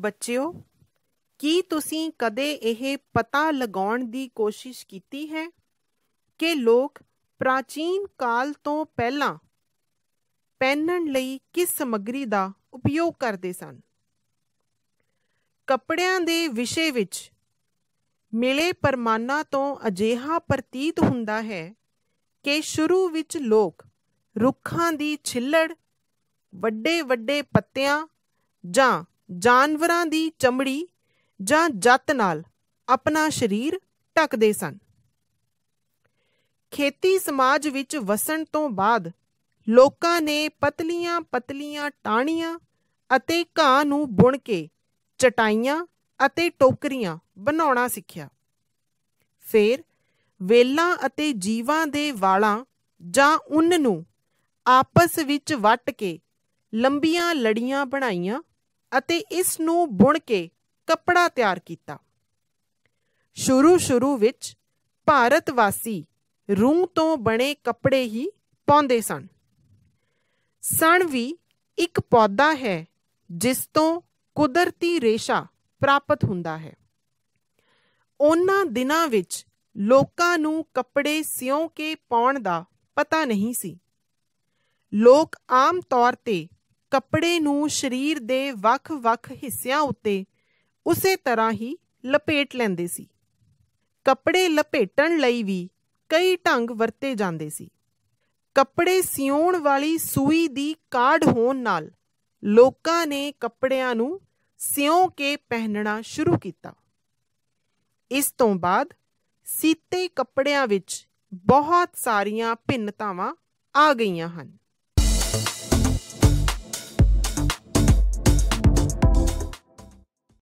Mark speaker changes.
Speaker 1: ਬੱਚਿਓ ਕੀ ਤੁਸੀਂ ਕਦੇ ਇਹ ਪਤਾ ਲਗਾਉਣ ਦੀ ਕੋਸ਼ਿਸ਼ ਕੀਤੀ ਹੈ ਕਿ ਲੋਕ ਪ੍ਰਾਚੀਨ ਕਾਲ ਤੋਂ ਪਹਿਲਾਂ ਪਹਿਨਣ ਲਈ ਕਿਸ ਸਮੱਗਰੀ ਦਾ ਉਪਯੋਗ ਕਰਦੇ ਸਨ ਕੱਪੜਿਆਂ ਦੇ ਵਿਸ਼ੇ ਵਿੱਚ ਮਿਲੇ ਪਰਮਾਨਾਂ ਤੋਂ ਅਜਿਹਾ ਪ੍ਰਤੀਤ ਹੁੰਦਾ ਹੈ ਕਿ ਸ਼ੁਰੂ ਵਿੱਚ ਲੋਕ ਰੁੱਖਾਂ ਦੀ ਛਿੱਲੜ ਵੱਡੇ ਵੱਡੇ ਪੱਤਿਆਂ ਜਾਂ ਜਾਨਵਰਾਂ ਦੀ ਚਮੜੀ ਜਾਂ ਜੱਤ ਨਾਲ ਆਪਣਾ ਸਰੀਰ ਢੱਕਦੇ ਸਨ ਖੇਤੀ ਸਮਾਜ ਵਿੱਚ ਵਸਣ ਤੋਂ ਬਾਅਦ ਲੋਕਾਂ ਨੇ ਪਤਲੀਆਂ ਪਤਲੀਆਂ ਟਾਣੀਆਂ ਅਤੇ ਘਾਹ ਨੂੰ ਬੁਣ ਕੇ ਚਟਾਈਆਂ ਅਤੇ ਟੋਕਰੀਆਂ ਬਣਾਉਣਾ ਸਿੱਖਿਆ ਫਿਰ ਵੇਲਾਂ ਅਤੇ ਜੀਵਾਂ ਦੇ ਵਾਲਾਂ ਜਾਂ ਉੱਨ ਨੂੰ ਆਪਸ ਵਿੱਚ ਵੱਟ ਕੇ ਲੰਬੀਆਂ ਲੜੀਆਂ ਬਣਾਈਆਂ ਅਤੇ ਇਸ ਨੂੰ ਬੁਣ ਕੇ ਕੱਪੜਾ ਤਿਆਰ ਕੀਤਾ ਸ਼ੁਰੂ ਸ਼ੁਰੂ ਵਿੱਚ ਭਾਰਤ ਵਾਸੀ ਰੂੰ ਤੋਂ ਬਣੇ ਕੱਪੜੇ ਹੀ ਪਾਉਂਦੇ ਸਨ ਸਣ ਵੀ ਇੱਕ ਪੌਦਾ ਹੈ ਜਿਸ ਤੋਂ ਕੁਦਰਤੀ ਰੇਸ਼ਾ ਪ੍ਰਾਪਤ ਹੁੰਦਾ ਹੈ ਉਹਨਾਂ ਦਿਨਾਂ ਵਿੱਚ ਲੋਕਾਂ ਨੂੰ ਕੱਪੜੇ ਸਿਉਂ ਕੇ ਪਾਉਣ ਦਾ ਪਤਾ ਨਹੀਂ ਸੀ ਲੋਕ ਆਮ ਤੌਰ ਤੇ ਕੱਪੜੇ ਨੂੰ ਸਰੀਰ ਦੇ ਵੱਖ-ਵੱਖ ਹਿੱਸਿਆਂ ਉੱਤੇ ਉਸੇ ਤਰ੍ਹਾਂ ਹੀ ਲਪੇਟ ਲੈਂਦੇ ਸੀ ਕੱਪੜੇ ਲਪੇਟਣ ਲਈ ਵੀ ਕਈ ਢੰਗ ਵਰਤੇ ਜਾਂਦੇ ਸੀ ਕੱਪੜੇ ਸਿਉਣ ਵਾਲੀ ਸੂਈ ਦੀ ਕਾਢ ਹੋਣ ਨਾਲ ਲੋਕਾਂ ਨੇ ਕੱਪੜਿਆਂ ਨੂੰ ਸਿਉਂ ਕੇ ਪਹਿਨਣਾ ਸ਼ੁਰੂ ਕੀਤਾ ਇਸ ਤੋਂ ਬਾਅਦ ਸੀਤੇ ਕੱਪੜਿਆਂ ਵਿੱਚ ਬਹੁਤ ਸਾਰੀਆਂ ਭਿੰਨਤਾਵਾਂ ਆ ਗਈਆਂ ਹਨ